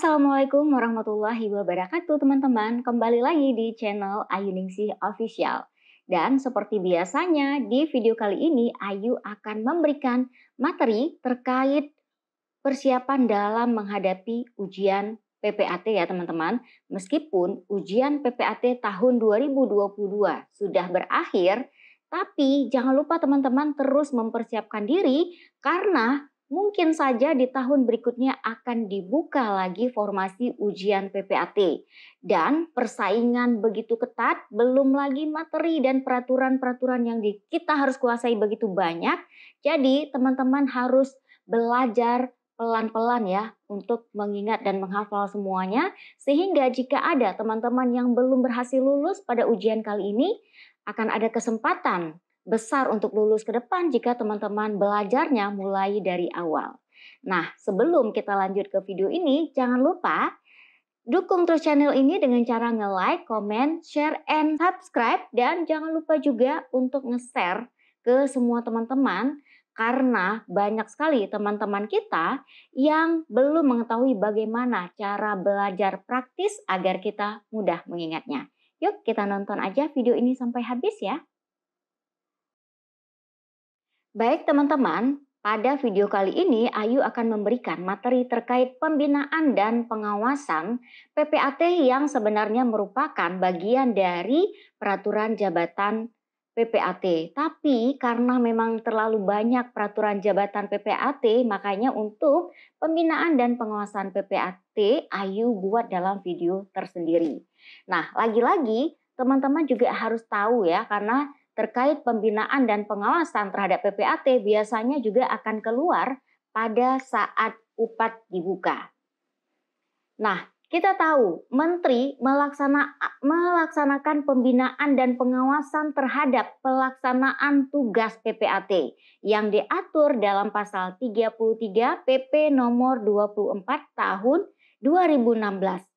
Assalamualaikum warahmatullahi wabarakatuh teman-teman. Kembali lagi di channel Ayu Ningsih Official. Dan seperti biasanya di video kali ini Ayu akan memberikan materi terkait persiapan dalam menghadapi ujian PPAT ya teman-teman. Meskipun ujian PPAT tahun 2022 sudah berakhir, tapi jangan lupa teman-teman terus mempersiapkan diri karena mungkin saja di tahun berikutnya akan dibuka lagi formasi ujian PPAT. Dan persaingan begitu ketat, belum lagi materi dan peraturan-peraturan yang kita harus kuasai begitu banyak. Jadi teman-teman harus belajar pelan-pelan ya untuk mengingat dan menghafal semuanya sehingga jika ada teman-teman yang belum berhasil lulus pada ujian kali ini akan ada kesempatan besar untuk lulus ke depan jika teman-teman belajarnya mulai dari awal. Nah, sebelum kita lanjut ke video ini, jangan lupa dukung terus channel ini dengan cara nge-like, comment, share, and subscribe. Dan jangan lupa juga untuk nge-share ke semua teman-teman karena banyak sekali teman-teman kita yang belum mengetahui bagaimana cara belajar praktis agar kita mudah mengingatnya. Yuk kita nonton aja video ini sampai habis ya. Baik teman-teman, pada video kali ini Ayu akan memberikan materi terkait pembinaan dan pengawasan PPAT yang sebenarnya merupakan bagian dari peraturan jabatan PPAT. Tapi karena memang terlalu banyak peraturan jabatan PPAT, makanya untuk pembinaan dan pengawasan PPAT Ayu buat dalam video tersendiri. Nah, lagi-lagi teman-teman juga harus tahu ya karena terkait pembinaan dan pengawasan terhadap PPAT biasanya juga akan keluar pada saat UPAT dibuka. Nah, kita tahu menteri melaksana, melaksanakan pembinaan dan pengawasan terhadap pelaksanaan tugas PPAT yang diatur dalam pasal 33 PP nomor 24 tahun 2016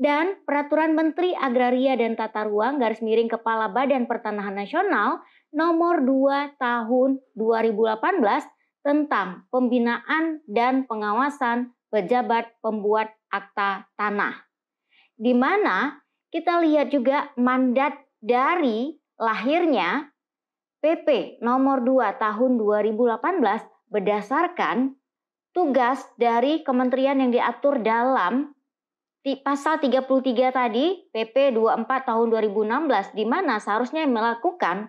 dan Peraturan Menteri Agraria dan Tata Ruang garis miring Kepala Badan Pertanahan Nasional nomor 2 tahun 2018 tentang pembinaan dan pengawasan pejabat pembuat akta tanah. Di mana kita lihat juga mandat dari lahirnya PP nomor 2 tahun 2018 berdasarkan tugas dari kementerian yang diatur dalam di pasal 33 tadi PP 24 tahun 2016 di mana seharusnya yang melakukan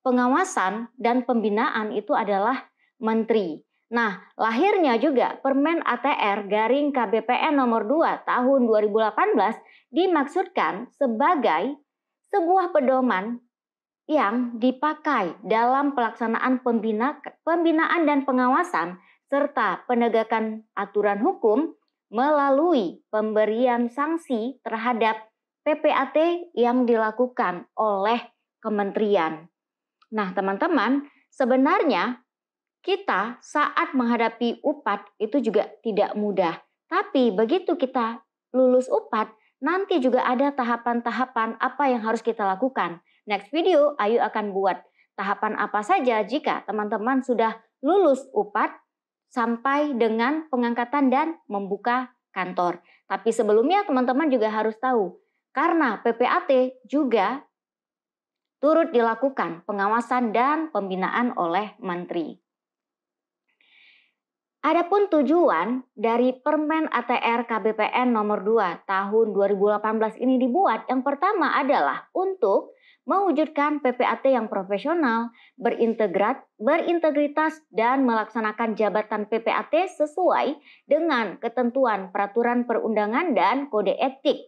pengawasan dan pembinaan itu adalah menteri. Nah, lahirnya juga Permen ATR garing KBPN nomor 2 tahun 2018 dimaksudkan sebagai sebuah pedoman yang dipakai dalam pelaksanaan pembina, pembinaan dan pengawasan serta penegakan aturan hukum melalui pemberian sanksi terhadap PPAT yang dilakukan oleh kementerian. Nah, teman-teman, sebenarnya kita saat menghadapi UPAT itu juga tidak mudah. Tapi begitu kita lulus UPAT, nanti juga ada tahapan-tahapan apa yang harus kita lakukan. Next video, Ayu akan buat tahapan apa saja jika teman-teman sudah lulus UPAT sampai dengan pengangkatan dan membuka kantor. Tapi sebelumnya teman-teman juga harus tahu, karena PPAT juga turut dilakukan pengawasan dan pembinaan oleh menteri. Adapun tujuan dari Permen ATR KBPN nomor 2 tahun 2018 ini dibuat, yang pertama adalah untuk mewujudkan PPAT yang profesional, berintegrat, berintegritas, dan melaksanakan jabatan PPAT sesuai dengan ketentuan peraturan perundangan dan kode etik.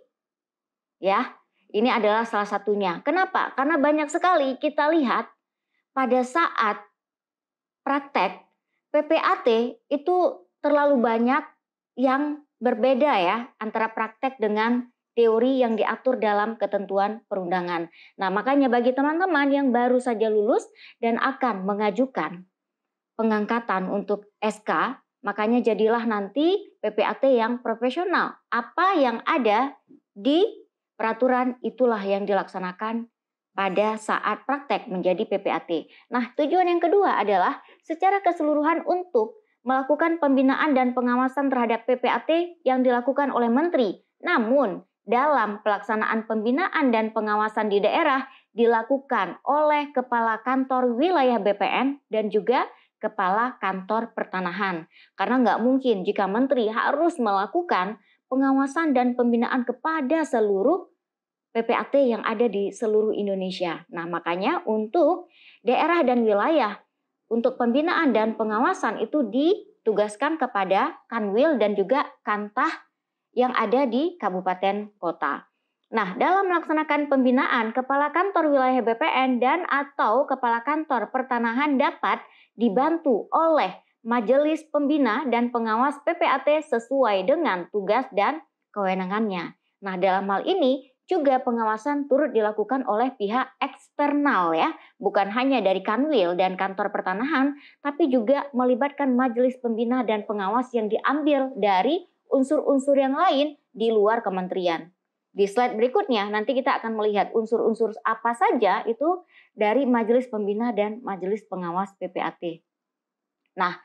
Ya, ini adalah salah satunya. Kenapa? Karena banyak sekali kita lihat pada saat praktek PPAT itu terlalu banyak yang berbeda ya antara praktek dengan teori yang diatur dalam ketentuan perundangan. Nah, makanya bagi teman-teman yang baru saja lulus dan akan mengajukan pengangkatan untuk SK, makanya jadilah nanti PPAT yang profesional. Apa yang ada di peraturan itulah yang dilaksanakan pada saat praktek menjadi PPAT. Nah, tujuan yang kedua adalah secara keseluruhan untuk melakukan pembinaan dan pengawasan terhadap PPAT yang dilakukan oleh menteri. Namun, dalam pelaksanaan pembinaan dan pengawasan di daerah dilakukan oleh Kepala Kantor Wilayah BPN dan juga Kepala Kantor Pertanahan. Karena nggak mungkin jika Menteri harus melakukan pengawasan dan pembinaan kepada seluruh PPAT yang ada di seluruh Indonesia. Nah makanya untuk daerah dan wilayah, untuk pembinaan dan pengawasan itu ditugaskan kepada Kanwil dan juga Kantah yang ada di kabupaten kota. Nah, dalam melaksanakan pembinaan, Kepala Kantor Wilayah BPN dan atau Kepala Kantor Pertanahan dapat dibantu oleh Majelis Pembina dan Pengawas PPAT sesuai dengan tugas dan kewenangannya. Nah, dalam hal ini juga pengawasan turut dilakukan oleh pihak eksternal ya, bukan hanya dari Kanwil dan Kantor Pertanahan, tapi juga melibatkan Majelis Pembina dan Pengawas yang diambil dari unsur-unsur yang lain di luar kementerian. Di slide berikutnya nanti kita akan melihat unsur-unsur apa saja itu dari Majelis Pembina dan Majelis Pengawas PPAT. Nah,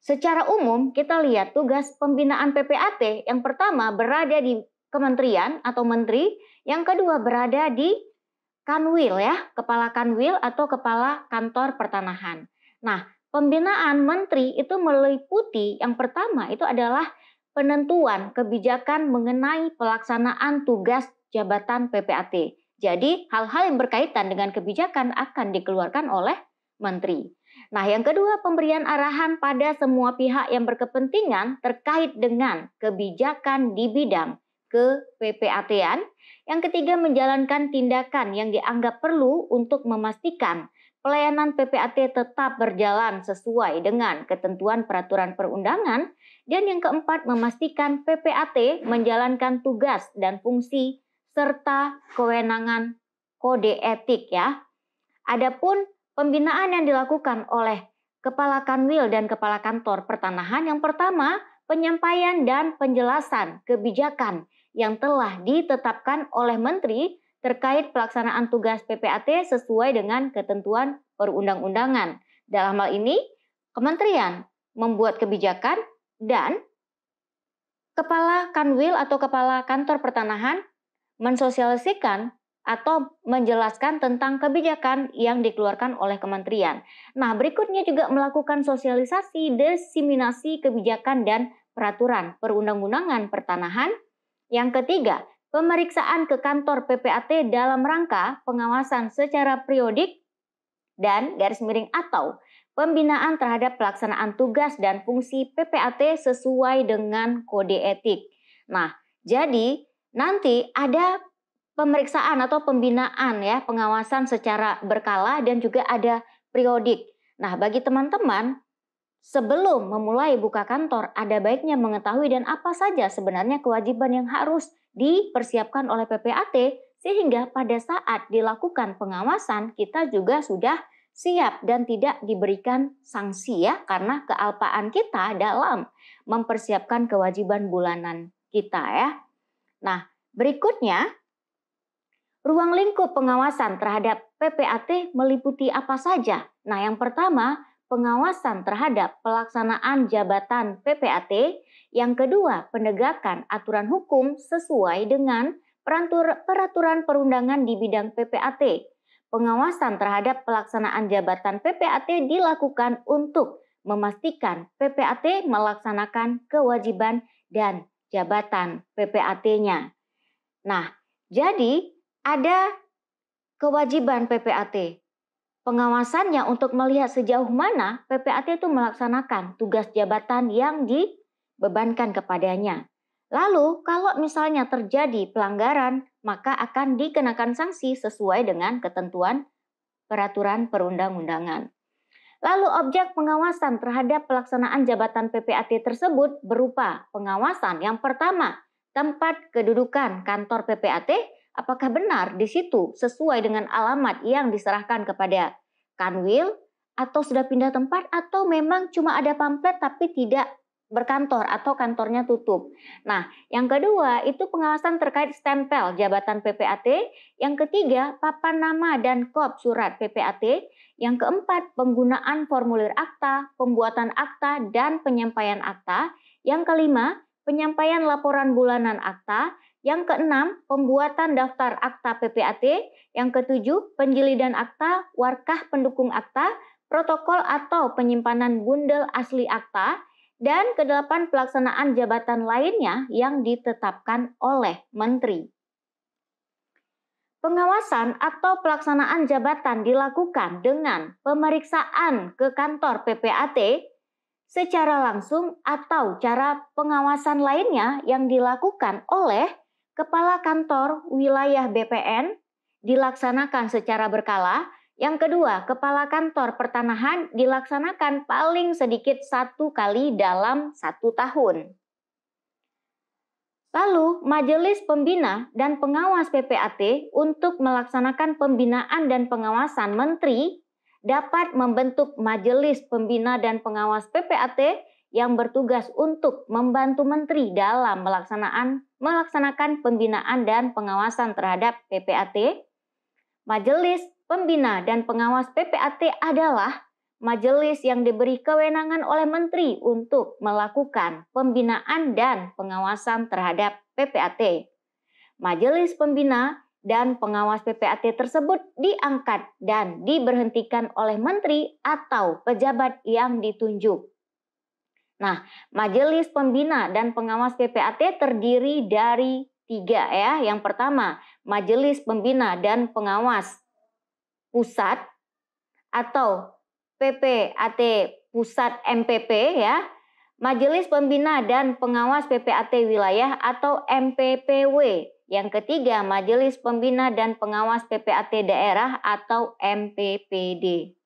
secara umum kita lihat tugas pembinaan PPAT yang pertama berada di kementerian atau menteri, yang kedua berada di Kanwil ya, Kepala Kanwil atau Kepala Kantor Pertanahan. Nah, pembinaan menteri itu meliputi yang pertama itu adalah penentuan kebijakan mengenai pelaksanaan tugas jabatan PPAT. Jadi, hal-hal yang berkaitan dengan kebijakan akan dikeluarkan oleh menteri. Nah, yang kedua, pemberian arahan pada semua pihak yang berkepentingan terkait dengan kebijakan di bidang ke PPAT-an. Yang ketiga, menjalankan tindakan yang dianggap perlu untuk memastikan pelayanan PPAT tetap berjalan sesuai dengan ketentuan peraturan perundangan dan yang keempat, memastikan PPAT menjalankan tugas dan fungsi serta kewenangan kode etik ya. Adapun pembinaan yang dilakukan oleh Kepala Kanwil dan Kepala Kantor Pertanahan yang pertama, penyampaian dan penjelasan kebijakan yang telah ditetapkan oleh menteri terkait pelaksanaan tugas PPAT sesuai dengan ketentuan perundang-undangan. Dalam hal ini, kementerian membuat kebijakan dan kepala kanwil atau kepala kantor pertanahan mensosialisikan atau menjelaskan tentang kebijakan yang dikeluarkan oleh kementerian. Nah, berikutnya juga melakukan sosialisasi, desiminasi kebijakan dan peraturan perundang-undangan pertanahan. Yang ketiga, pemeriksaan ke kantor PPAT dalam rangka pengawasan secara periodik dan garis miring atau pembinaan terhadap pelaksanaan tugas dan fungsi PPAT sesuai dengan kode etik. Nah, jadi nanti ada pemeriksaan atau pembinaan ya, pengawasan secara berkala dan juga ada periodik. Nah, bagi teman-teman sebelum memulai buka kantor ada baiknya mengetahui dan apa saja sebenarnya kewajiban yang harus dipersiapkan oleh PPAT sehingga pada saat dilakukan pengawasan kita juga sudah siap dan tidak diberikan sanksi ya karena kealpaan kita dalam mempersiapkan kewajiban bulanan kita ya. Nah, berikutnya ruang lingkup pengawasan terhadap PPAT meliputi apa saja? Nah, yang pertama, pengawasan terhadap pelaksanaan jabatan PPAT, yang kedua, penegakan aturan hukum sesuai dengan peraturan perundangan di bidang PPAT pengawasan terhadap pelaksanaan jabatan PPAT dilakukan untuk memastikan PPAT melaksanakan kewajiban dan jabatan PPAT-nya. Nah, jadi ada kewajiban PPAT. Pengawasannya untuk melihat sejauh mana PPAT itu melaksanakan tugas jabatan yang dibebankan kepadanya. Lalu, kalau misalnya terjadi pelanggaran maka akan dikenakan sanksi sesuai dengan ketentuan peraturan perundang-undangan. Lalu objek pengawasan terhadap pelaksanaan jabatan PPAT tersebut berupa pengawasan yang pertama, tempat kedudukan kantor PPAT apakah benar di situ sesuai dengan alamat yang diserahkan kepada Kanwil atau sudah pindah tempat atau memang cuma ada pamflet tapi tidak berkantor atau kantornya tutup. Nah, yang kedua itu pengawasan terkait stempel jabatan PPAT, yang ketiga papan nama dan kop surat PPAT, yang keempat penggunaan formulir akta, pembuatan akta dan penyampaian akta, yang kelima penyampaian laporan bulanan akta, yang keenam pembuatan daftar akta PPAT, yang ketujuh penjelidan akta, warkah pendukung akta, protokol atau penyimpanan bundel asli akta, dan kedelapan pelaksanaan jabatan lainnya yang ditetapkan oleh menteri. Pengawasan atau pelaksanaan jabatan dilakukan dengan pemeriksaan ke kantor PPAT secara langsung atau cara pengawasan lainnya yang dilakukan oleh Kepala Kantor Wilayah BPN dilaksanakan secara berkala yang kedua, kepala kantor pertanahan dilaksanakan paling sedikit satu kali dalam satu tahun. Lalu, majelis pembina dan pengawas PPAT untuk melaksanakan pembinaan dan pengawasan menteri dapat membentuk majelis pembina dan pengawas PPAT yang bertugas untuk membantu menteri dalam melaksanakan melaksanakan pembinaan dan pengawasan terhadap PPAT. Majelis Pembina dan pengawas PPAT adalah majelis yang diberi kewenangan oleh menteri untuk melakukan pembinaan dan pengawasan terhadap PPAT. Majelis pembina dan pengawas PPAT tersebut diangkat dan diberhentikan oleh menteri atau pejabat yang ditunjuk. Nah, majelis pembina dan pengawas PPAT terdiri dari tiga ya. Yang pertama, majelis pembina dan pengawas pusat atau PPAT pusat MPP ya, Majelis Pembina dan Pengawas PPAT Wilayah atau MPPW. Yang ketiga, Majelis Pembina dan Pengawas PPAT Daerah atau MPPD.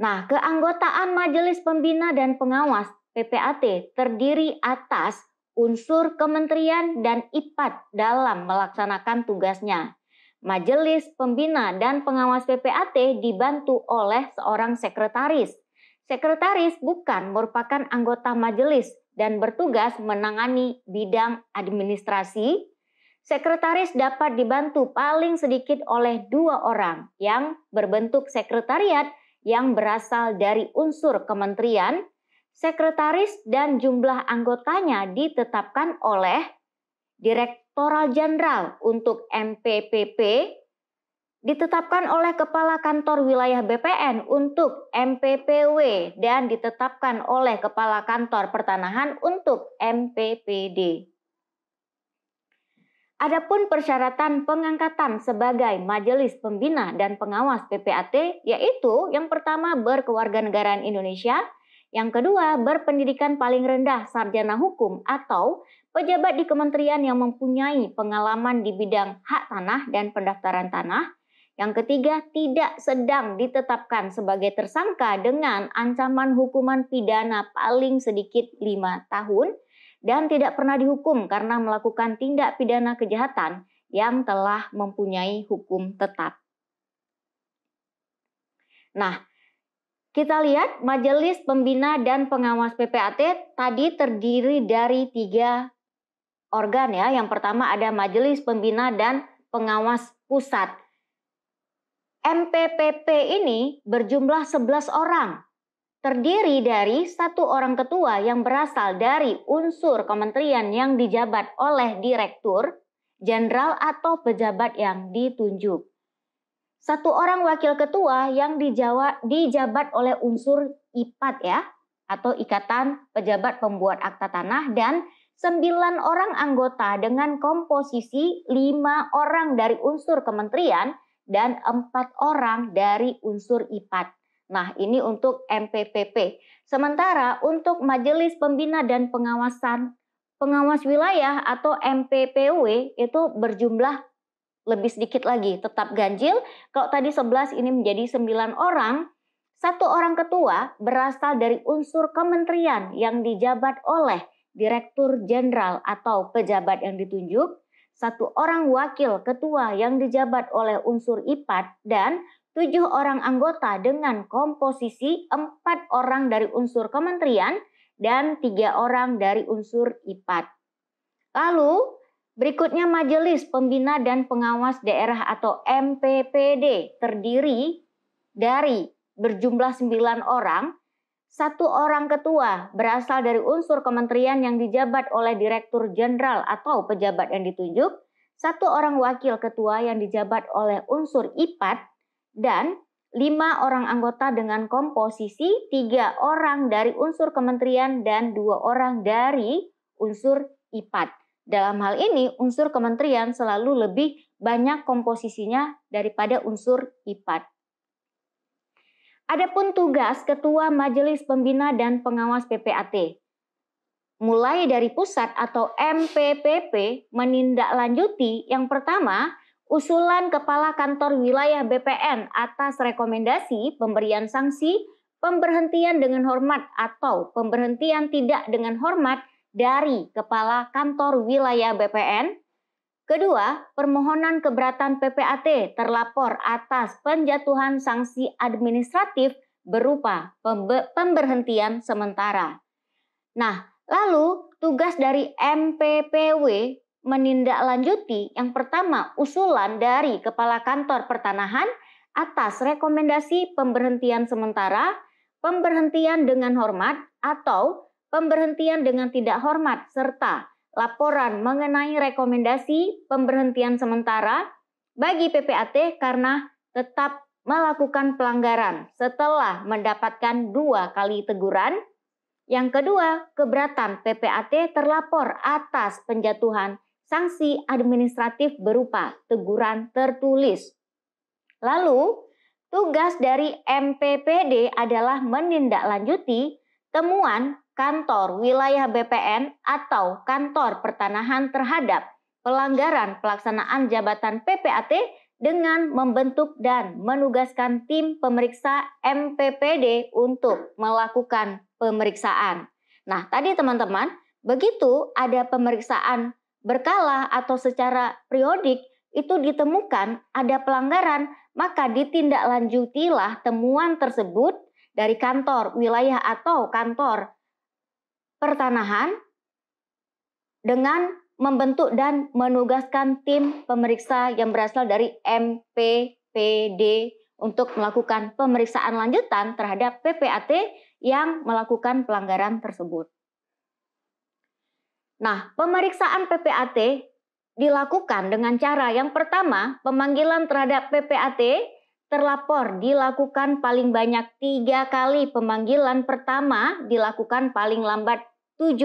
Nah, keanggotaan Majelis Pembina dan Pengawas PPAT terdiri atas unsur kementerian dan IPAT dalam melaksanakan tugasnya. Majelis Pembina dan Pengawas PPAT dibantu oleh seorang sekretaris. Sekretaris bukan merupakan anggota majelis dan bertugas menangani bidang administrasi. Sekretaris dapat dibantu paling sedikit oleh dua orang yang berbentuk sekretariat yang berasal dari unsur kementerian. Sekretaris dan jumlah anggotanya ditetapkan oleh Direktur Inspektoral Jenderal untuk MPPP ditetapkan oleh Kepala Kantor Wilayah BPN untuk MPPW dan ditetapkan oleh Kepala Kantor Pertanahan untuk MPPD. Adapun persyaratan pengangkatan sebagai majelis pembina dan pengawas PPAT yaitu yang pertama berkewarganegaraan Indonesia, yang kedua berpendidikan paling rendah sarjana hukum atau Pejabat di kementerian yang mempunyai pengalaman di bidang hak tanah dan pendaftaran tanah. Yang ketiga, tidak sedang ditetapkan sebagai tersangka dengan ancaman hukuman pidana paling sedikit lima tahun dan tidak pernah dihukum karena melakukan tindak pidana kejahatan yang telah mempunyai hukum tetap. Nah, kita lihat Majelis Pembina dan Pengawas PPAT tadi terdiri dari tiga organ ya. Yang pertama ada Majelis Pembina dan Pengawas Pusat. MPPP ini berjumlah 11 orang. Terdiri dari satu orang ketua yang berasal dari unsur kementerian yang dijabat oleh direktur, jenderal atau pejabat yang ditunjuk. Satu orang wakil ketua yang dijawa, dijabat oleh unsur IPAT ya, atau Ikatan Pejabat Pembuat Akta Tanah dan 9 orang anggota dengan komposisi lima orang dari unsur kementerian dan empat orang dari unsur ipat. Nah, ini untuk MPPP. Sementara untuk Majelis Pembina dan Pengawasan Pengawas Wilayah atau MPPW itu berjumlah lebih sedikit lagi, tetap ganjil. Kalau tadi 11 ini menjadi 9 orang, satu orang ketua berasal dari unsur kementerian yang dijabat oleh direktur jenderal atau pejabat yang ditunjuk, satu orang wakil ketua yang dijabat oleh unsur IPAT dan tujuh orang anggota dengan komposisi empat orang dari unsur kementerian dan tiga orang dari unsur IPAT. Lalu, berikutnya Majelis Pembina dan Pengawas Daerah atau MPPD terdiri dari berjumlah sembilan orang satu orang ketua berasal dari unsur kementerian yang dijabat oleh Direktur Jenderal atau pejabat yang ditunjuk, satu orang wakil ketua yang dijabat oleh unsur IPAT, dan lima orang anggota dengan komposisi tiga orang dari unsur kementerian dan dua orang dari unsur IPAT. Dalam hal ini, unsur kementerian selalu lebih banyak komposisinya daripada unsur IPAT. Adapun tugas Ketua Majelis Pembina dan Pengawas PPAT, mulai dari pusat atau MPPP menindaklanjuti yang pertama usulan Kepala Kantor Wilayah BPN atas rekomendasi pemberian sanksi pemberhentian dengan hormat atau pemberhentian tidak dengan hormat dari Kepala Kantor Wilayah BPN Kedua, permohonan keberatan PPAT terlapor atas penjatuhan sanksi administratif berupa pemberhentian sementara. Nah, lalu tugas dari MPPW menindaklanjuti yang pertama usulan dari Kepala Kantor Pertanahan atas rekomendasi pemberhentian sementara, pemberhentian dengan hormat atau pemberhentian dengan tidak hormat serta laporan mengenai rekomendasi pemberhentian sementara bagi PPAT karena tetap melakukan pelanggaran setelah mendapatkan dua kali teguran. Yang kedua, keberatan PPAT terlapor atas penjatuhan sanksi administratif berupa teguran tertulis. Lalu, tugas dari MPPD adalah menindaklanjuti temuan kantor wilayah BPN atau kantor pertanahan terhadap pelanggaran pelaksanaan jabatan PPAT dengan membentuk dan menugaskan tim pemeriksa MPPD untuk melakukan pemeriksaan. Nah, tadi teman-teman, begitu ada pemeriksaan berkala atau secara periodik itu ditemukan ada pelanggaran, maka ditindaklanjutilah temuan tersebut dari kantor wilayah atau kantor pertanahan dengan membentuk dan menugaskan tim pemeriksa yang berasal dari MPPD untuk melakukan pemeriksaan lanjutan terhadap PPAT yang melakukan pelanggaran tersebut. Nah, pemeriksaan PPAT dilakukan dengan cara yang pertama, pemanggilan terhadap PPAT terlapor dilakukan paling banyak tiga kali, pemanggilan pertama dilakukan paling lambat 7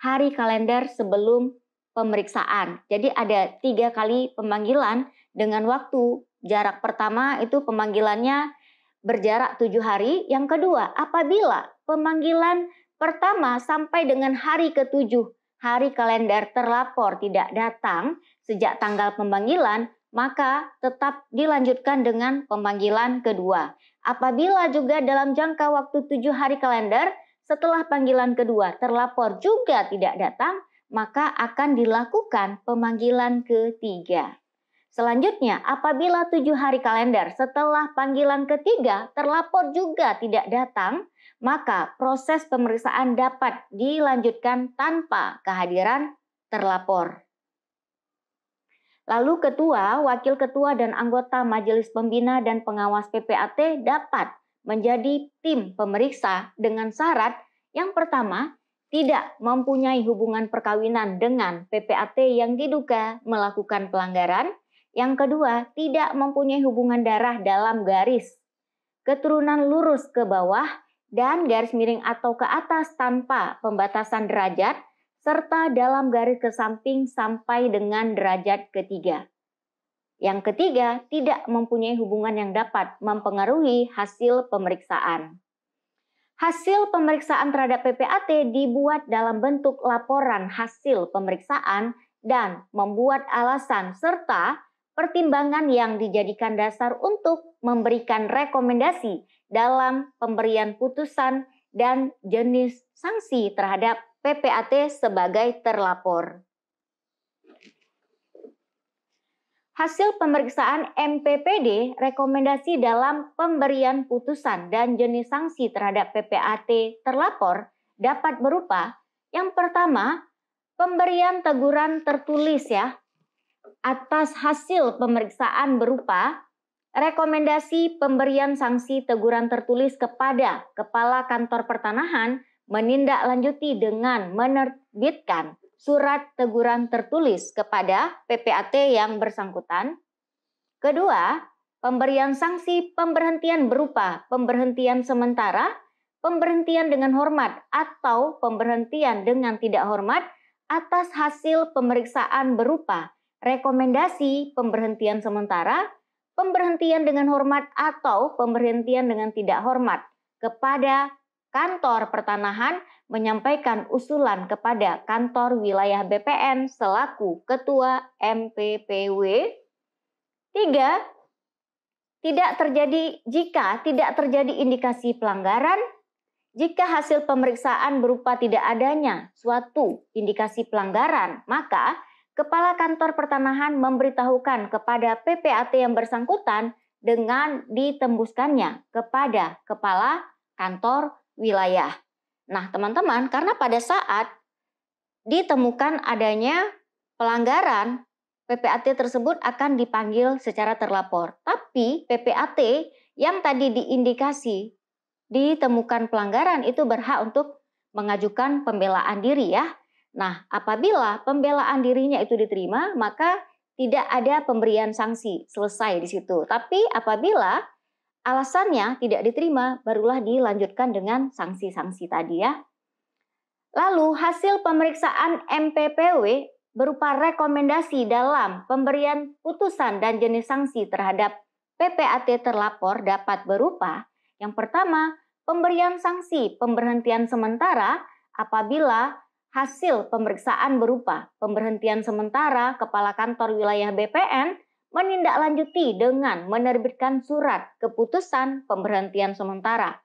hari kalender sebelum pemeriksaan. Jadi ada tiga kali pemanggilan dengan waktu jarak pertama itu pemanggilannya berjarak tujuh hari. Yang kedua, apabila pemanggilan pertama sampai dengan hari ketujuh hari kalender terlapor tidak datang sejak tanggal pemanggilan, maka tetap dilanjutkan dengan pemanggilan kedua. Apabila juga dalam jangka waktu tujuh hari kalender setelah panggilan kedua terlapor juga tidak datang, maka akan dilakukan pemanggilan ketiga. Selanjutnya, apabila tujuh hari kalender setelah panggilan ketiga terlapor juga tidak datang, maka proses pemeriksaan dapat dilanjutkan tanpa kehadiran terlapor. Lalu ketua, wakil ketua dan anggota majelis pembina dan pengawas PPAT dapat menjadi tim pemeriksa dengan syarat yang pertama, tidak mempunyai hubungan perkawinan dengan PPAT yang diduga melakukan pelanggaran. Yang kedua, tidak mempunyai hubungan darah dalam garis keturunan lurus ke bawah dan garis miring atau ke atas tanpa pembatasan derajat serta dalam garis ke samping sampai dengan derajat ketiga. Yang ketiga, tidak mempunyai hubungan yang dapat mempengaruhi hasil pemeriksaan. Hasil pemeriksaan terhadap PPAT dibuat dalam bentuk laporan hasil pemeriksaan dan membuat alasan serta pertimbangan yang dijadikan dasar untuk memberikan rekomendasi dalam pemberian putusan dan jenis sanksi terhadap PPAT sebagai terlapor. Hasil pemeriksaan MPPD rekomendasi dalam pemberian putusan dan jenis sanksi terhadap PPAT terlapor dapat berupa yang pertama pemberian teguran tertulis ya atas hasil pemeriksaan berupa rekomendasi pemberian sanksi teguran tertulis kepada Kepala Kantor Pertanahan menindaklanjuti dengan menerbitkan surat teguran tertulis kepada PPAT yang bersangkutan. Kedua, pemberian sanksi pemberhentian berupa pemberhentian sementara, pemberhentian dengan hormat atau pemberhentian dengan tidak hormat atas hasil pemeriksaan berupa rekomendasi pemberhentian sementara, pemberhentian dengan hormat atau pemberhentian dengan tidak hormat kepada kantor pertanahan menyampaikan usulan kepada kantor wilayah BPN selaku ketua MPPW. Tiga, tidak terjadi jika tidak terjadi indikasi pelanggaran, jika hasil pemeriksaan berupa tidak adanya suatu indikasi pelanggaran, maka Kepala Kantor Pertanahan memberitahukan kepada PPAT yang bersangkutan dengan ditembuskannya kepada Kepala Kantor Wilayah. Nah, teman-teman, karena pada saat ditemukan adanya pelanggaran, PPAT tersebut akan dipanggil secara terlapor. Tapi PPAT yang tadi diindikasi ditemukan pelanggaran itu berhak untuk mengajukan pembelaan diri ya. Nah, apabila pembelaan dirinya itu diterima, maka tidak ada pemberian sanksi, selesai di situ. Tapi apabila alasannya tidak diterima, barulah dilanjutkan dengan sanksi-sanksi tadi ya. Lalu hasil pemeriksaan MPPW berupa rekomendasi dalam pemberian putusan dan jenis sanksi terhadap PPAT terlapor dapat berupa yang pertama, pemberian sanksi pemberhentian sementara apabila hasil pemeriksaan berupa pemberhentian sementara kepala kantor wilayah BPN menindaklanjuti dengan menerbitkan surat keputusan pemberhentian sementara,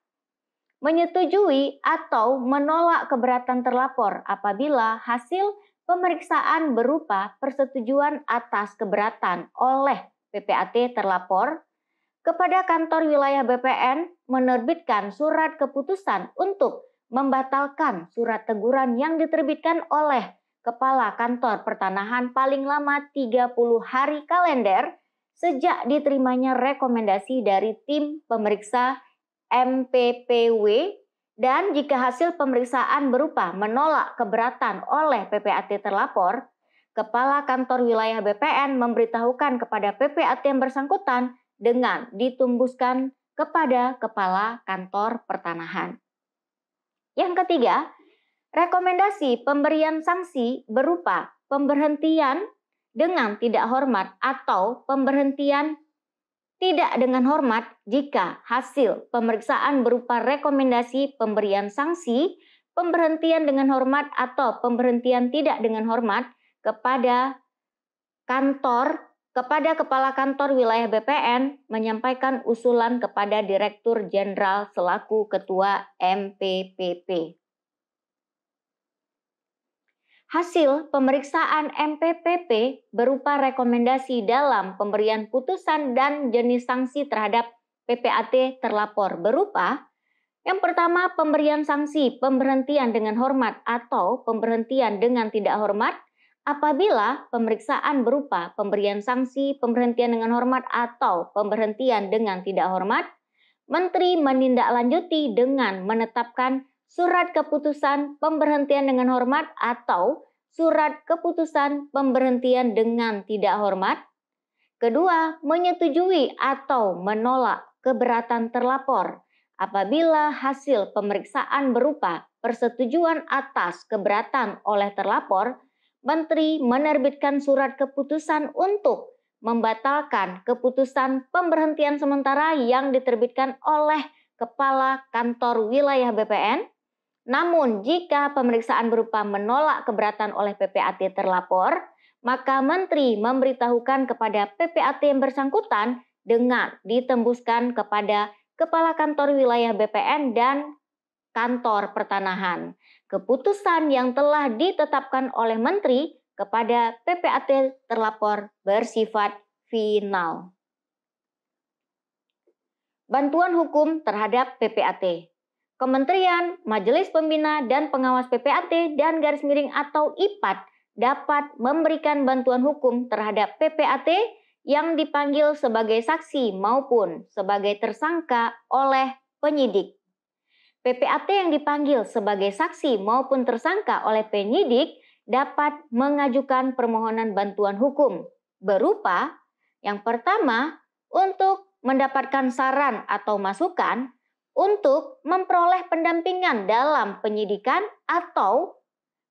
menyetujui atau menolak keberatan terlapor apabila hasil pemeriksaan berupa persetujuan atas keberatan oleh PPAT terlapor kepada kantor wilayah BPN menerbitkan surat keputusan untuk membatalkan surat teguran yang diterbitkan oleh Kepala Kantor Pertanahan paling lama 30 hari kalender sejak diterimanya rekomendasi dari tim pemeriksa MPPW dan jika hasil pemeriksaan berupa menolak keberatan oleh PPAT terlapor, Kepala Kantor Wilayah BPN memberitahukan kepada PPAT yang bersangkutan dengan ditumbuskan kepada Kepala Kantor Pertanahan. Yang ketiga, Rekomendasi pemberian sanksi berupa pemberhentian dengan tidak hormat atau pemberhentian tidak dengan hormat jika hasil pemeriksaan berupa rekomendasi pemberian sanksi, pemberhentian dengan hormat atau pemberhentian tidak dengan hormat kepada kantor kepada Kepala Kantor Wilayah BPN menyampaikan usulan kepada Direktur Jenderal selaku Ketua MPPP. Hasil pemeriksaan MPPP berupa rekomendasi dalam pemberian putusan dan jenis sanksi terhadap PPAT terlapor berupa yang pertama, pemberian sanksi pemberhentian dengan hormat atau pemberhentian dengan tidak hormat apabila pemeriksaan berupa pemberian sanksi pemberhentian dengan hormat atau pemberhentian dengan tidak hormat, menteri menindaklanjuti dengan menetapkan surat keputusan pemberhentian dengan hormat atau surat keputusan pemberhentian dengan tidak hormat. Kedua, menyetujui atau menolak keberatan terlapor apabila hasil pemeriksaan berupa persetujuan atas keberatan oleh terlapor, menteri menerbitkan surat keputusan untuk membatalkan keputusan pemberhentian sementara yang diterbitkan oleh Kepala Kantor Wilayah BPN namun, jika pemeriksaan berupa menolak keberatan oleh PPAT terlapor, maka menteri memberitahukan kepada PPAT yang bersangkutan dengan ditembuskan kepada Kepala Kantor Wilayah BPN dan Kantor Pertanahan. Keputusan yang telah ditetapkan oleh menteri kepada PPAT terlapor bersifat final. Bantuan hukum terhadap PPAT Kementerian, Majelis Pembina dan Pengawas PPAT dan garis miring atau IPAT dapat memberikan bantuan hukum terhadap PPAT yang dipanggil sebagai saksi maupun sebagai tersangka oleh penyidik. PPAT yang dipanggil sebagai saksi maupun tersangka oleh penyidik dapat mengajukan permohonan bantuan hukum berupa yang pertama untuk mendapatkan saran atau masukan untuk memperoleh pendampingan dalam penyidikan atau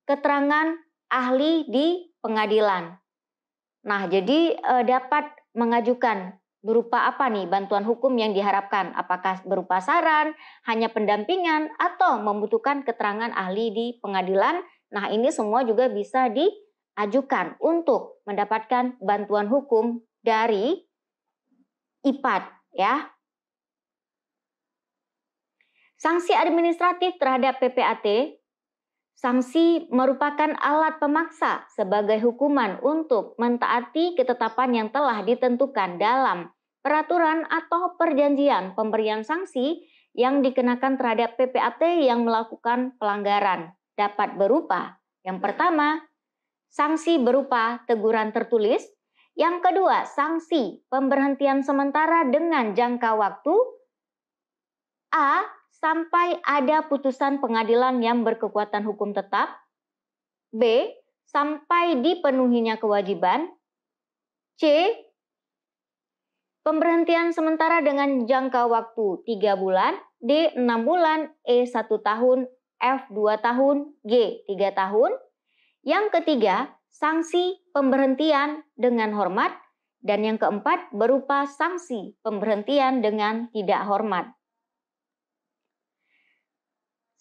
keterangan ahli di pengadilan. Nah, jadi e, dapat mengajukan berupa apa nih bantuan hukum yang diharapkan? Apakah berupa saran, hanya pendampingan, atau membutuhkan keterangan ahli di pengadilan? Nah, ini semua juga bisa diajukan untuk mendapatkan bantuan hukum dari IPAT, ya sanksi administratif terhadap PPAT Sanksi merupakan alat pemaksa sebagai hukuman untuk mentaati ketetapan yang telah ditentukan dalam peraturan atau perjanjian pemberian sanksi yang dikenakan terhadap PPAT yang melakukan pelanggaran. Dapat berupa, yang pertama, sanksi berupa teguran tertulis, yang kedua, sanksi pemberhentian sementara dengan jangka waktu A sampai ada putusan pengadilan yang berkekuatan hukum tetap. B. Sampai dipenuhinya kewajiban. C. Pemberhentian sementara dengan jangka waktu 3 bulan, D 6 bulan, E 1 tahun, F 2 tahun, G 3 tahun. Yang ketiga, sanksi pemberhentian dengan hormat dan yang keempat berupa sanksi pemberhentian dengan tidak hormat.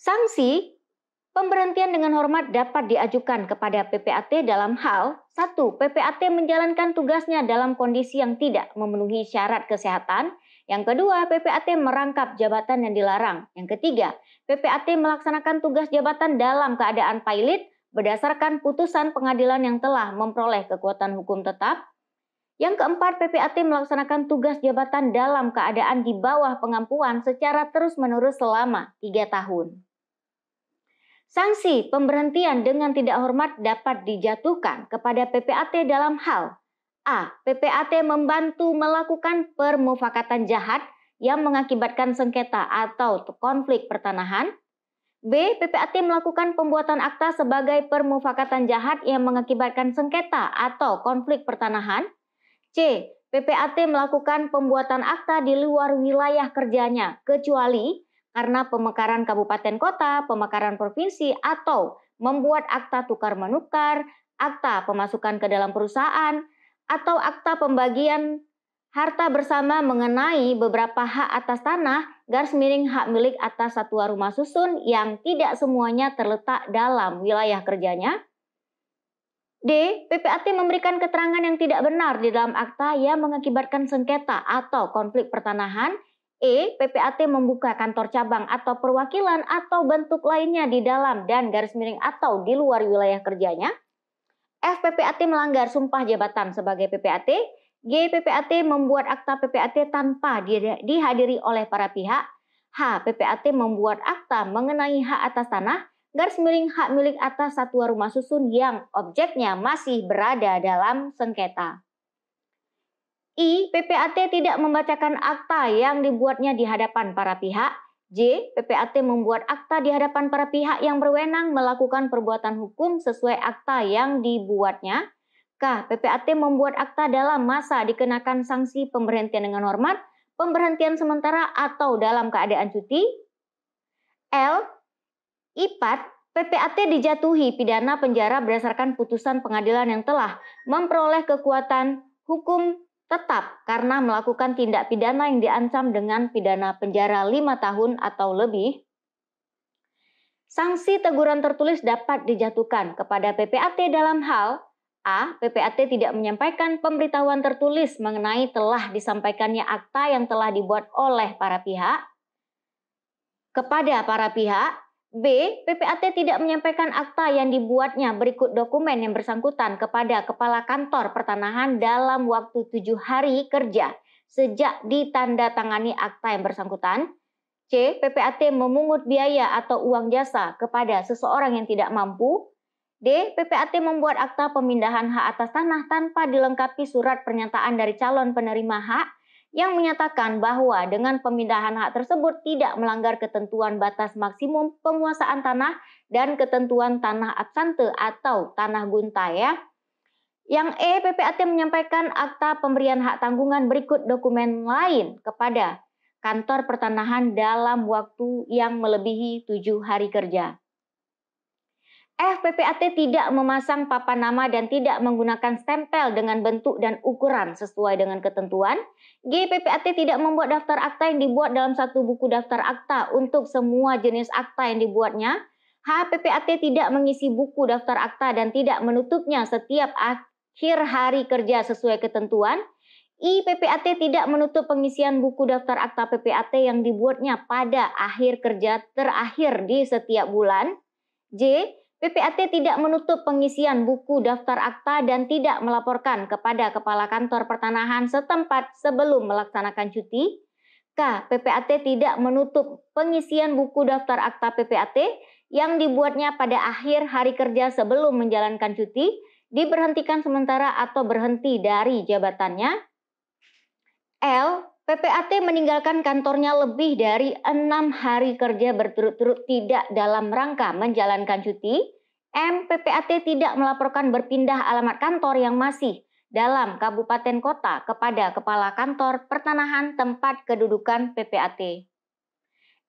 Sanksi Pemberhentian dengan hormat dapat diajukan kepada PPAT dalam hal satu PPAT menjalankan tugasnya dalam kondisi yang tidak memenuhi syarat kesehatan. Yang kedua, PPAT merangkap jabatan yang dilarang. Yang ketiga, PPAT melaksanakan tugas jabatan dalam keadaan pilot berdasarkan putusan pengadilan yang telah memperoleh kekuatan hukum tetap. Yang keempat, PPAT melaksanakan tugas jabatan dalam keadaan di bawah pengampuan secara terus-menerus selama tiga tahun. Sanksi pemberhentian dengan tidak hormat dapat dijatuhkan kepada PPAT dalam hal A. PPAT membantu melakukan permufakatan jahat yang mengakibatkan sengketa atau konflik pertanahan. B. PPAT melakukan pembuatan akta sebagai permufakatan jahat yang mengakibatkan sengketa atau konflik pertanahan. C. PPAT melakukan pembuatan akta di luar wilayah kerjanya kecuali karena pemekaran kabupaten kota, pemekaran provinsi, atau membuat akta tukar menukar, akta pemasukan ke dalam perusahaan, atau akta pembagian harta bersama mengenai beberapa hak atas tanah garis miring hak milik atas satwa rumah susun yang tidak semuanya terletak dalam wilayah kerjanya. D. PPAT memberikan keterangan yang tidak benar di dalam akta yang mengakibatkan sengketa atau konflik pertanahan E. PPAT membuka kantor cabang atau perwakilan atau bentuk lainnya di dalam dan garis miring atau di luar wilayah kerjanya. F. PPAT melanggar sumpah jabatan sebagai PPAT. G. PPAT membuat akta PPAT tanpa dihadiri oleh para pihak. H. PPAT membuat akta mengenai hak atas tanah, garis miring hak milik atas satwa rumah susun yang objeknya masih berada dalam sengketa. I. PPAT tidak membacakan akta yang dibuatnya di hadapan para pihak. J. PPAT membuat akta di hadapan para pihak yang berwenang melakukan perbuatan hukum sesuai akta yang dibuatnya. K. PPAT membuat akta dalam masa dikenakan sanksi pemberhentian dengan hormat, pemberhentian sementara atau dalam keadaan cuti. L. IPAT PPAT dijatuhi pidana penjara berdasarkan putusan pengadilan yang telah memperoleh kekuatan hukum tetap karena melakukan tindak pidana yang diancam dengan pidana penjara 5 tahun atau lebih, sanksi teguran tertulis dapat dijatuhkan kepada PPAT dalam hal A. PPAT tidak menyampaikan pemberitahuan tertulis mengenai telah disampaikannya akta yang telah dibuat oleh para pihak kepada para pihak B. PPAT tidak menyampaikan akta yang dibuatnya berikut dokumen yang bersangkutan kepada Kepala Kantor Pertanahan dalam waktu tujuh hari kerja sejak ditandatangani akta yang bersangkutan. C. PPAT memungut biaya atau uang jasa kepada seseorang yang tidak mampu. D. PPAT membuat akta pemindahan hak atas tanah tanpa dilengkapi surat pernyataan dari calon penerima hak yang menyatakan bahwa dengan pemindahan hak tersebut tidak melanggar ketentuan batas maksimum penguasaan tanah dan ketentuan tanah absante atau tanah gunta ya Yang E, PPAT menyampaikan akta pemberian hak tanggungan berikut dokumen lain kepada kantor pertanahan dalam waktu yang melebihi tujuh hari kerja. FPPAT tidak memasang papan nama dan tidak menggunakan stempel dengan bentuk dan ukuran sesuai dengan ketentuan. GPPAT tidak membuat daftar akta yang dibuat dalam satu buku daftar akta untuk semua jenis akta yang dibuatnya. HPPAT tidak mengisi buku daftar akta dan tidak menutupnya setiap akhir hari kerja sesuai ketentuan. IPPAT tidak menutup pengisian buku daftar akta PPAT yang dibuatnya pada akhir kerja terakhir di setiap bulan. J. PPAT tidak menutup pengisian buku daftar akta dan tidak melaporkan kepada Kepala Kantor Pertanahan setempat sebelum melaksanakan cuti. K. PPAT tidak menutup pengisian buku daftar akta PPAT yang dibuatnya pada akhir hari kerja sebelum menjalankan cuti, diberhentikan sementara atau berhenti dari jabatannya. L. PPAT meninggalkan kantornya lebih dari enam hari kerja berturut-turut tidak dalam rangka menjalankan cuti. M. PPAT tidak melaporkan berpindah alamat kantor yang masih dalam kabupaten kota kepada kepala kantor pertanahan tempat kedudukan PPAT.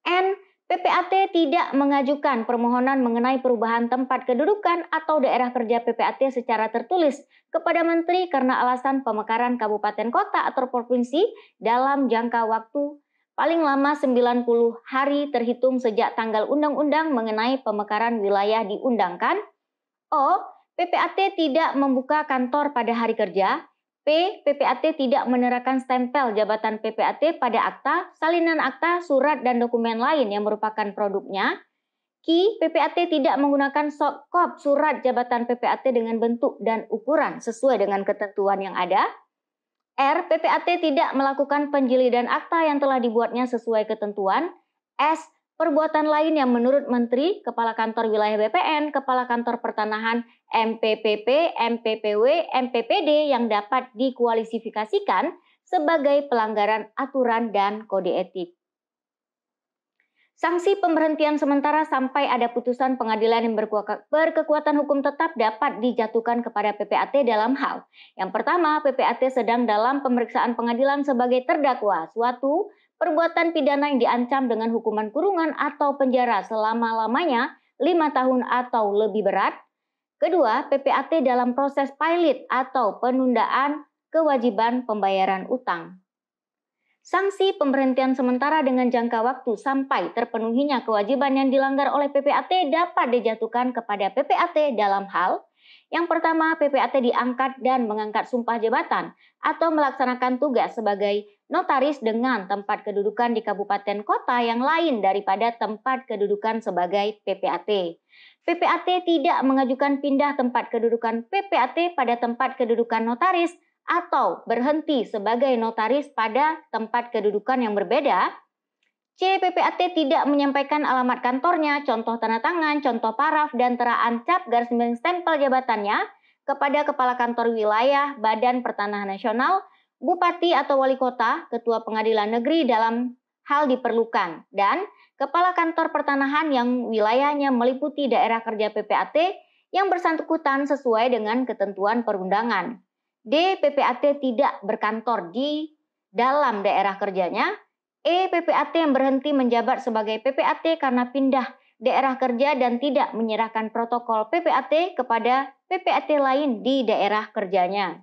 N PPAT tidak mengajukan permohonan mengenai perubahan tempat kedudukan atau daerah kerja PPAT secara tertulis kepada Menteri karena alasan pemekaran kabupaten kota atau provinsi dalam jangka waktu paling lama 90 hari terhitung sejak tanggal undang-undang mengenai pemekaran wilayah diundangkan. O. PPAT tidak membuka kantor pada hari kerja, P. PPAT tidak menerapkan stempel jabatan PPAT pada akta, salinan akta, surat, dan dokumen lain yang merupakan produknya. Q. PPAT tidak menggunakan sokop surat jabatan PPAT dengan bentuk dan ukuran sesuai dengan ketentuan yang ada. R. PPAT tidak melakukan penjelidan akta yang telah dibuatnya sesuai ketentuan. S. Perbuatan lain yang menurut Menteri, Kepala Kantor Wilayah BPN, Kepala Kantor Pertanahan, MPPP, MPPW, MPPD yang dapat dikualifikasikan sebagai pelanggaran aturan dan kode etik. Sanksi pemberhentian sementara sampai ada putusan pengadilan yang berkekuatan hukum tetap dapat dijatuhkan kepada PPAT dalam hal. Yang pertama, PPAT sedang dalam pemeriksaan pengadilan sebagai terdakwa, suatu perbuatan pidana yang diancam dengan hukuman kurungan atau penjara selama-lamanya 5 tahun atau lebih berat. Kedua, PPAT dalam proses pilot atau penundaan kewajiban pembayaran utang. Sanksi pemberhentian sementara dengan jangka waktu sampai terpenuhinya kewajiban yang dilanggar oleh PPAT dapat dijatuhkan kepada PPAT dalam hal yang pertama, PPAT diangkat dan mengangkat sumpah jabatan atau melaksanakan tugas sebagai notaris dengan tempat kedudukan di kabupaten kota yang lain daripada tempat kedudukan sebagai PPAT. PPAT tidak mengajukan pindah tempat kedudukan PPAT pada tempat kedudukan notaris atau berhenti sebagai notaris pada tempat kedudukan yang berbeda CPPAT tidak menyampaikan alamat kantornya, contoh tanda tangan, contoh paraf, dan teraan cap garis miring stempel jabatannya kepada Kepala Kantor Wilayah Badan Pertanahan Nasional, Bupati atau Wali Kota, Ketua Pengadilan Negeri dalam hal diperlukan, dan Kepala Kantor Pertanahan yang wilayahnya meliputi daerah kerja PPAT yang bersangkutan sesuai dengan ketentuan perundangan. D. PPAT tidak berkantor di dalam daerah kerjanya, E. PPAT yang berhenti menjabat sebagai PPAT karena pindah daerah kerja dan tidak menyerahkan protokol PPAT kepada PPAT lain di daerah kerjanya.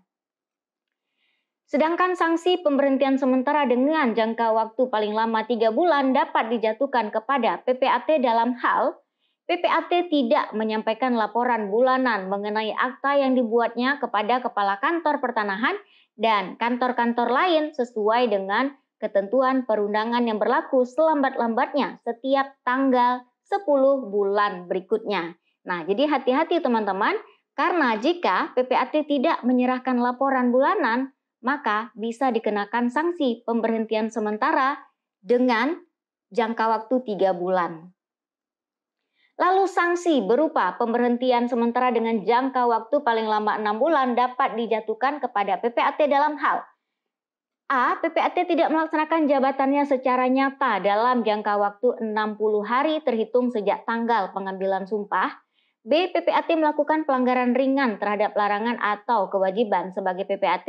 Sedangkan sanksi pemberhentian sementara dengan jangka waktu paling lama 3 bulan dapat dijatuhkan kepada PPAT dalam hal PPAT tidak menyampaikan laporan bulanan mengenai akta yang dibuatnya kepada Kepala Kantor Pertanahan dan kantor-kantor lain sesuai dengan ketentuan perundangan yang berlaku selambat-lambatnya setiap tanggal 10 bulan berikutnya. Nah, jadi hati-hati teman-teman, karena jika PPAT tidak menyerahkan laporan bulanan, maka bisa dikenakan sanksi pemberhentian sementara dengan jangka waktu 3 bulan. Lalu sanksi berupa pemberhentian sementara dengan jangka waktu paling lama 6 bulan dapat dijatuhkan kepada PPAT dalam hal A. PPAT tidak melaksanakan jabatannya secara nyata dalam jangka waktu 60 hari terhitung sejak tanggal pengambilan sumpah. B. PPAT melakukan pelanggaran ringan terhadap larangan atau kewajiban sebagai PPAT.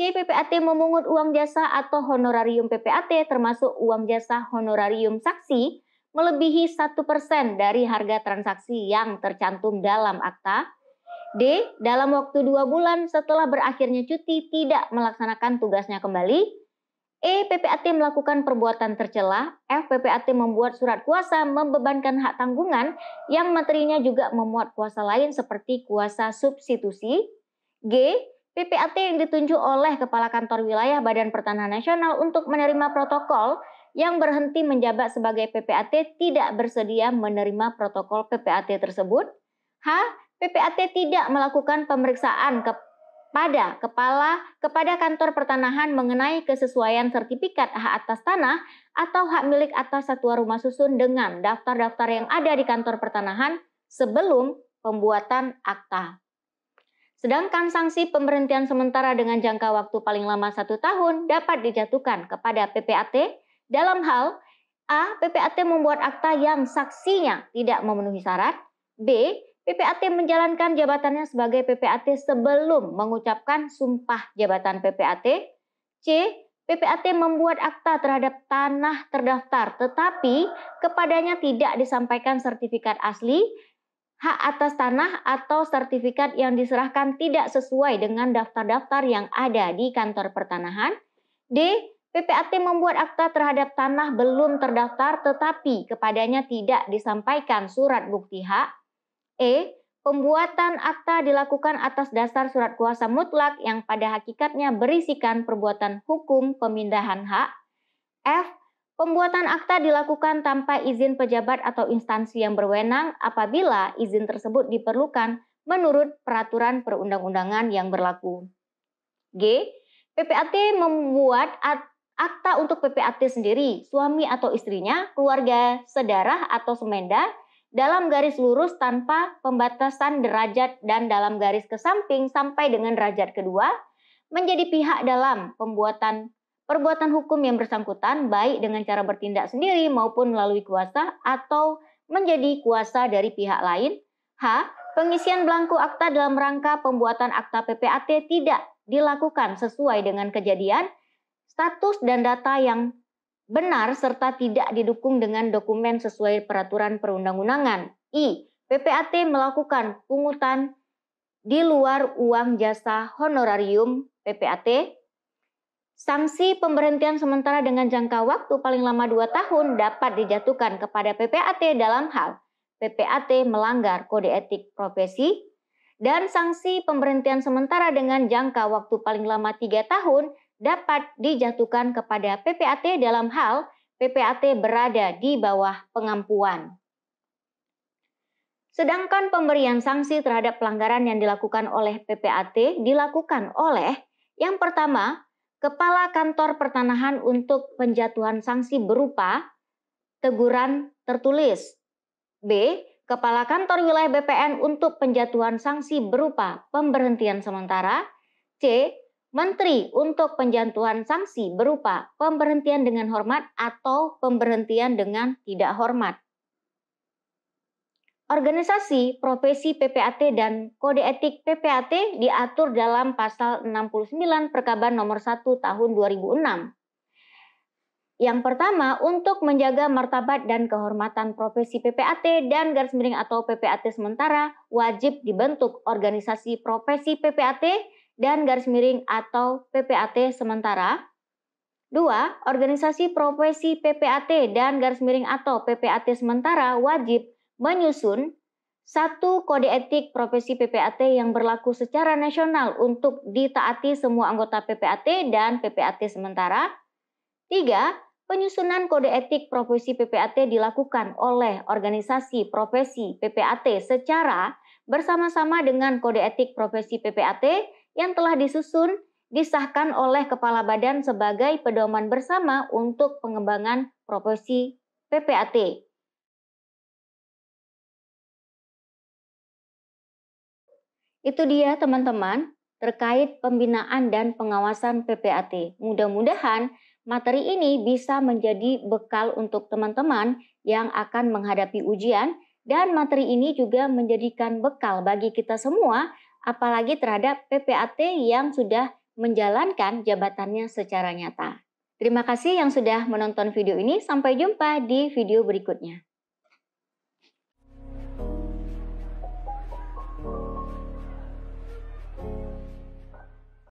C. PPAT memungut uang jasa atau honorarium PPAT termasuk uang jasa honorarium saksi melebihi 1% dari harga transaksi yang tercantum dalam akta. D. Dalam waktu dua bulan setelah berakhirnya cuti tidak melaksanakan tugasnya kembali. E. PPAT melakukan perbuatan tercela. F. PPAT membuat surat kuasa membebankan hak tanggungan yang materinya juga memuat kuasa lain seperti kuasa substitusi. G. PPAT yang ditunjuk oleh Kepala Kantor Wilayah Badan Pertanahan Nasional untuk menerima protokol yang berhenti menjabat sebagai PPAT tidak bersedia menerima protokol PPAT tersebut. H. PPAT tidak melakukan pemeriksaan kepada kepala kepada kantor pertanahan mengenai kesesuaian sertifikat hak atas tanah atau hak milik atas satwa rumah susun dengan daftar-daftar yang ada di kantor pertanahan sebelum pembuatan akta. Sedangkan sanksi pemberhentian sementara dengan jangka waktu paling lama satu tahun dapat dijatuhkan kepada PPAT dalam hal A. PPAT membuat akta yang saksinya tidak memenuhi syarat B. PPAT menjalankan jabatannya sebagai PPAT sebelum mengucapkan sumpah jabatan PPAT. C. PPAT membuat akta terhadap tanah terdaftar tetapi kepadanya tidak disampaikan sertifikat asli, hak atas tanah atau sertifikat yang diserahkan tidak sesuai dengan daftar-daftar yang ada di kantor pertanahan. D. PPAT membuat akta terhadap tanah belum terdaftar tetapi kepadanya tidak disampaikan surat bukti hak. E. Pembuatan akta dilakukan atas dasar surat kuasa mutlak yang pada hakikatnya berisikan perbuatan hukum pemindahan hak. F. Pembuatan akta dilakukan tanpa izin pejabat atau instansi yang berwenang apabila izin tersebut diperlukan menurut peraturan perundang-undangan yang berlaku. G. PPAT membuat akta untuk PPAT sendiri, suami atau istrinya, keluarga, sedarah atau semenda, dalam garis lurus tanpa pembatasan derajat dan dalam garis ke samping sampai dengan derajat kedua menjadi pihak dalam pembuatan perbuatan hukum yang bersangkutan baik dengan cara bertindak sendiri maupun melalui kuasa atau menjadi kuasa dari pihak lain. H. Pengisian belangku akta dalam rangka pembuatan akta PPAT tidak dilakukan sesuai dengan kejadian, status dan data yang benar serta tidak didukung dengan dokumen sesuai peraturan perundang-undangan. I. PPAT melakukan pungutan di luar uang jasa honorarium PPAT. Sanksi pemberhentian sementara dengan jangka waktu paling lama 2 tahun dapat dijatuhkan kepada PPAT dalam hal PPAT melanggar kode etik profesi dan sanksi pemberhentian sementara dengan jangka waktu paling lama 3 tahun dapat dijatuhkan kepada PPAT dalam hal PPAT berada di bawah pengampuan. Sedangkan pemberian sanksi terhadap pelanggaran yang dilakukan oleh PPAT dilakukan oleh yang pertama, Kepala Kantor Pertanahan untuk penjatuhan sanksi berupa teguran tertulis. B. Kepala Kantor Wilayah BPN untuk penjatuhan sanksi berupa pemberhentian sementara. C. Menteri untuk penjatuhan sanksi berupa pemberhentian dengan hormat atau pemberhentian dengan tidak hormat. Organisasi profesi PPAT dan kode etik PPAT diatur dalam pasal 69 Perkaban nomor 1 tahun 2006 yang pertama, untuk menjaga martabat dan kehormatan profesi PPAT dan garis miring atau PPAT sementara, wajib dibentuk organisasi profesi PPAT dan garis miring atau PPAT sementara. Dua, organisasi profesi PPAT dan garis miring atau PPAT sementara wajib menyusun satu kode etik profesi PPAT yang berlaku secara nasional untuk ditaati semua anggota PPAT dan PPAT sementara. Tiga, penyusunan kode etik profesi PPAT dilakukan oleh organisasi profesi PPAT secara bersama-sama dengan kode etik profesi PPAT yang telah disusun disahkan oleh Kepala Badan sebagai pedoman bersama untuk pengembangan profesi PPAT. Itu dia teman-teman terkait pembinaan dan pengawasan PPAT. Mudah-mudahan materi ini bisa menjadi bekal untuk teman-teman yang akan menghadapi ujian dan materi ini juga menjadikan bekal bagi kita semua apalagi terhadap PPAT yang sudah menjalankan jabatannya secara nyata. Terima kasih yang sudah menonton video ini, sampai jumpa di video berikutnya.